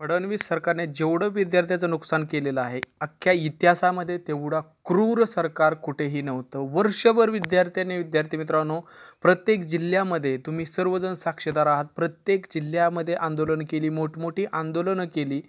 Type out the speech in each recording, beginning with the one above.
फडणवीस सरकारने जेवढं विद्यार्थ्याचं नुकसान केलेलं आहे अख्ख्या इतिहासामध्ये तेवढा क्रूर सरकार कुठेही नव्हतं वर्षभर विद्यार्थ्याने विद्यार्थी मित्रांनो प्रत्येक जिल्ह्यामध्ये तुम्ही सर्वजण साक्षीदार आहात प्रत्येक जिल्ह्यामध्ये आंदोलन केली मोठमोठी आंदोलनं केली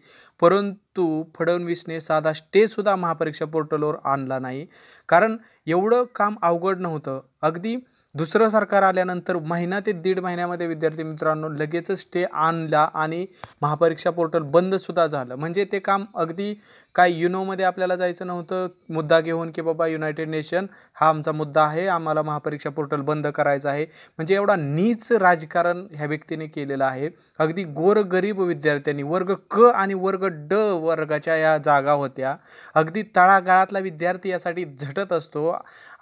परंतु फडणवीसने साधा स्टेसुद्धा महापरीक्षा पोर्टलवर आणला नाही कारण एवढं काम अवघड नव्हतं अगदी दुसरं सरकार आल्यानंतर महिना ते दीड महिन्यामध्ये विद्यार्थी मित्रांनो लगेचच स्टे आणला आणि महापरीक्षा पोर्टल बंदसुद्धा झालं म्हणजे ते काम अगदी काय युनोमध्ये आपल्याला जायचं नव्हतं मुद्दा घेऊन की बाबा युनायटेड नेशन हा आमचा मुद्दा आहे आम्हाला महापरीक्षा पोर्टल बंद करायचं आहे म्हणजे एवढा नीच राजकारण ह्या व्यक्तीने केलेलं आहे अगदी गोरगरीब विद्यार्थ्यांनी वर्ग क आणि वर्ग ड वर्गाच्या या जागा होत्या अगदी तळागाळातला विद्यार्थी यासाठी झटत असतो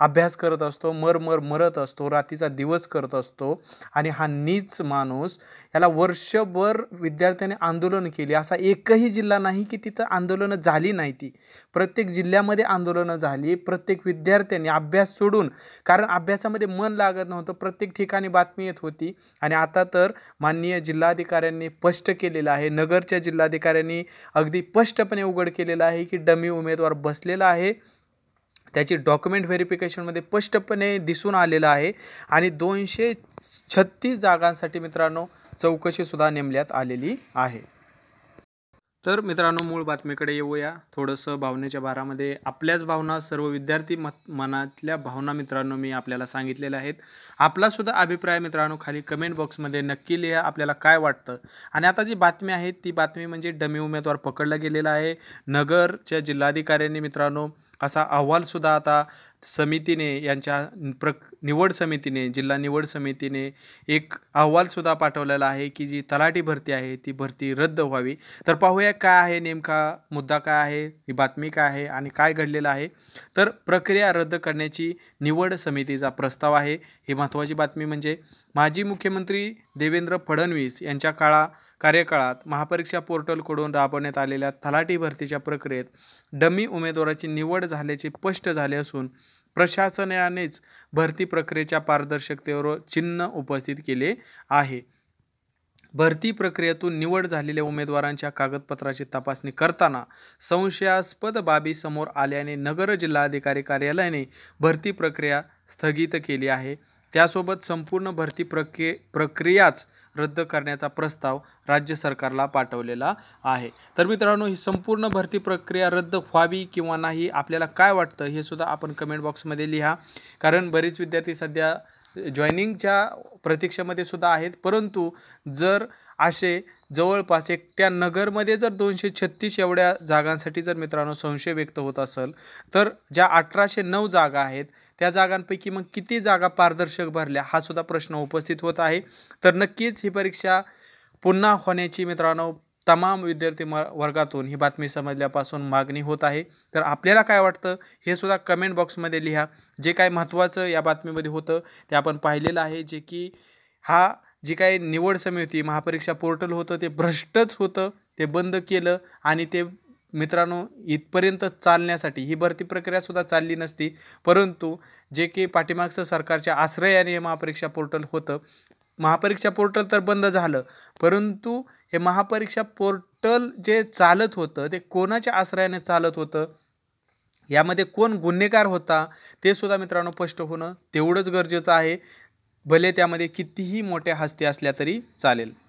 अभ्यास करत असतो मर मर मरत असतो रात्रीचा दिवस करत असतो आणि हा नीच माणूस याला वर्षभर विद्यार्थ्याने आंदोलन केली असा एकही जिल्हा नाही की तिथं आंदोलनं झाली नाही ती प्रत्येक जिल्ह्यामध्ये आंदोलनं झाली प्रत्येक विद्यार्थ्याने अभ्यास सोडून कारण अभ्यासामध्ये मन लागत नव्हतं प्रत्येक ठिकाणी बातमी येत होती आणि आता तर माननीय जिल्हाधिकाऱ्यांनी स्पष्ट केलेलं आहे नगरच्या जिल्हाधिकाऱ्यांनी अगदी स्पष्टपणे उघड केलेलं आहे की डमी उमेदवार बसलेला आहे त्याची डॉक्युमेंट व्हेरिफिकेशनमध्ये स्पष्टपणे दिसून आलेलं आहे आणि दोनशे छत्तीस जागांसाठी मित्रांनो चौकशीसुद्धा नेमल्यात आलेली आहे तर मित्रांनो मूळ बातमीकडे येऊया थोडंसं भावनेच्या भारामध्ये आपल्याच भावना सर्व विद्यार्थी मत मनातल्या भावना मित्रांनो मी आपल्याला सांगितलेल्या आहेत आपलासुद्धा अभिप्राय मित्रांनो खाली कमेंट बॉक्समध्ये नक्की लिहा आपल्याला काय वाटतं आणि आता जी बातमी आहे ती बातमी म्हणजे डमी उमेदवार पकडला गेलेला आहे नगरच्या जिल्हाधिकाऱ्यांनी मित्रांनो असा अहवालसुद्धा आता समितीने यांच्या प्रक निवड समितीने जिल्हा निवड समितीने एक अहवालसुद्धा पाठवलेला आहे की जी तलाठी भरती आहे ती भरती रद्द व्हावी तर पाहूया काय आहे नेमका मुद्दा काय आहे ही बातमी काय आहे आणि काय घडलेलं आहे तर प्रक्रिया रद्द करण्याची निवड समितीचा प्रस्ताव आहे ही महत्त्वाची बातमी म्हणजे माजी मुख्यमंत्री देवेंद्र फडणवीस यांच्या काळा कार्यकाळात महापरीक्षा पोर्टलकडून राबवण्यात आलेल्या तलाठी भरतीच्या प्रक्रियेत डमी उमेदवाराची निवड झाल्याचे स्पष्ट झाले असून प्रशासनानेच भरती प्रक्रियेच्या पारदर्शकतेवर चिन्ह उपस्थित केले आहे भरती प्रक्रियेतून निवड झालेल्या उमेदवारांच्या कागदपत्राची तपासणी करताना संशयास्पद बाबी समोर आल्याने नगर जिल्हाधिकारी कार्यालयाने भरती प्रक्रिया स्थगित केली आहे त्यासोबत संपूर्ण भरती प्रक्रिये प्रक्रियाच रद्द करण्याचा प्रस्ताव राज्य सरकारला पाठवलेला आहे तर मित्रांनो ही संपूर्ण भरती प्रक्रिया रद्द व्हावी किंवा नाही आपल्याला काय वाटतं हे सुद्धा आपण कमेंट बॉक्समध्ये लिहा कारण बरेच विद्यार्थी सध्या जॉईनिंगच्या प्रतीक्षेमध्ये सुद्धा आहेत परंतु जर असे जवळपास एकट्या नगरमध्ये जर दोनशे छत्तीस एवढ्या जागांसाठी जर मित्रांनो संशय व्यक्त होत असेल तर ज्या अठराशे नऊ जागा आहेत त्या जागांपैकी मग किती जागा पारदर्शक भरल्या हा सुद्धा प्रश्न उपस्थित होत आहे तर नक्कीच ही परीक्षा पुन्हा होण्याची मित्रांनो तमाम विद्यार्थी म वर्गातून ही बातमी समजल्यापासून मागणी होत आहे तर आपल्याला काय वाटतं हे सुद्धा कमेंट बॉक्समध्ये लिहा जे काय महत्त्वाचं या बातमीमध्ये होतं ते आपण पाहिलेलं आहे जे की हा जी काही निवड समी होती महापरीक्षा पोर्टल होतं ते भ्रष्टच होतं ते बंद केलं आणि ते मित्रांनो इथपर्यंत चालण्यासाठी ही भरती प्रक्रियासुद्धा चालली नसती परंतु जे की पाठीमागचं सरकारच्या आश्रयाने हे महापरीक्षा पोर्टल होतं महापरीक्षा पोर्टल तर बंद झालं परंतु हे महापरीक्षा पोर्टल जे चालत होतं ते कोणाच्या आश्रयाने चालत होतं यामध्ये कोण गुन्हेगार होता ते सुद्धा मित्रांनो स्पष्ट होणं तेवढंच गरजेचं आहे भले त्यामध्ये कितीही मोठ्या हस्ती असल्या तरी चालेल